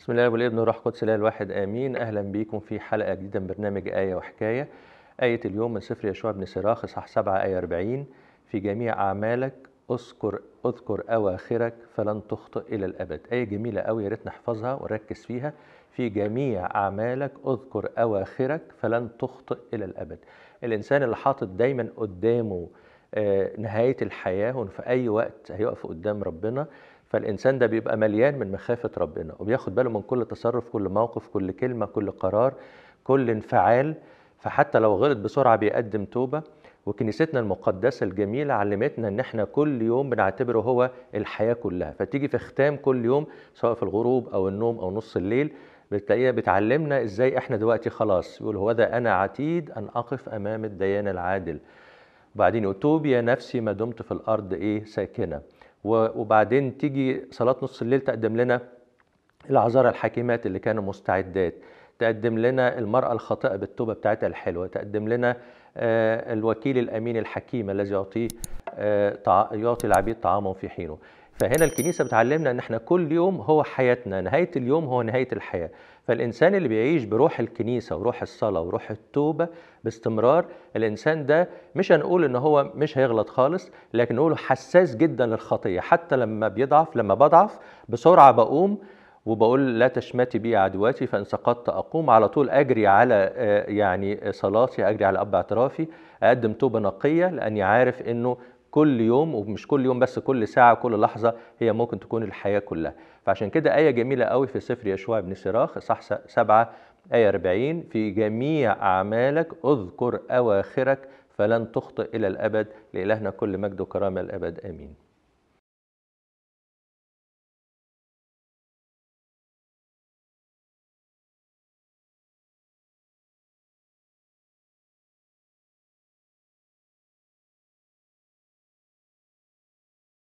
بسم الله والابن والروح القدس الله الواحد امين اهلا بيكم في حلقه جديده من برنامج ايه وحكايه ايه اليوم من سفر يشوع بن سراخ اصحاح 7 ايه 40 في جميع اعمالك اذكر اذكر اواخرك فلن تخطئ الى الابد ايه جميله قوي يا ريت نحفظها ونركز فيها في جميع اعمالك اذكر اواخرك فلن تخطئ الى الابد الانسان اللي حاطط دايما قدامه آه، نهايه الحياه وفي اي وقت هيقف قدام ربنا فالإنسان ده بيبقى مليان من مخافة ربنا وبياخد باله من كل تصرف كل موقف كل كلمة كل قرار كل انفعال فحتى لو غلط بسرعة بيقدم توبة وكنيستنا المقدسة الجميلة علمتنا ان احنا كل يوم بنعتبره هو الحياة كلها فتيجي في ختام كل يوم سواء في الغروب او النوم او نص الليل بتلاقيها بتعلمنا ازاي احنا دلوقتي خلاص يقول هو ده انا عتيد ان اقف امام الديان العادل وبعدين يقول توبي يا نفسي ما دمت في الارض ايه ساكنه وبعدين تيجي صلاة نص الليل تقدم لنا العذارى الحاكمات اللي كانوا مستعدات تقدم لنا المرأة الخاطئة بالتوبة بتاعتها الحلوة تقدم لنا آه، الوكيل الأمين الحكيم الذي يعطيه آه، يعطي العبيد طعامهم في حينه فهنا الكنيسة بتعلمنا أن احنا كل يوم هو حياتنا نهاية اليوم هو نهاية الحياة فالإنسان اللي بيعيش بروح الكنيسة وروح الصلاة وروح التوبة باستمرار الإنسان ده مش هنقول إن هو مش هيغلط خالص لكن نقوله حساس جدا للخطية حتى لما بيضعف لما بضعف بسرعة بقوم وبقول لا تشمتي بي عدواتي فان سقطت اقوم على طول اجري على آه، يعني صلاتي اجري على اب اعترافي اقدم توبه نقيه لاني عارف انه كل يوم ومش كل يوم بس كل ساعه كل لحظه هي ممكن تكون الحياه كلها فعشان كده ايه جميله قوي في سفر يشوع بن سراخ صح سبعة ايه 40 في جميع اعمالك اذكر اواخرك فلن تخطئ الى الابد لالهنا كل مجد وكرامه الابد امين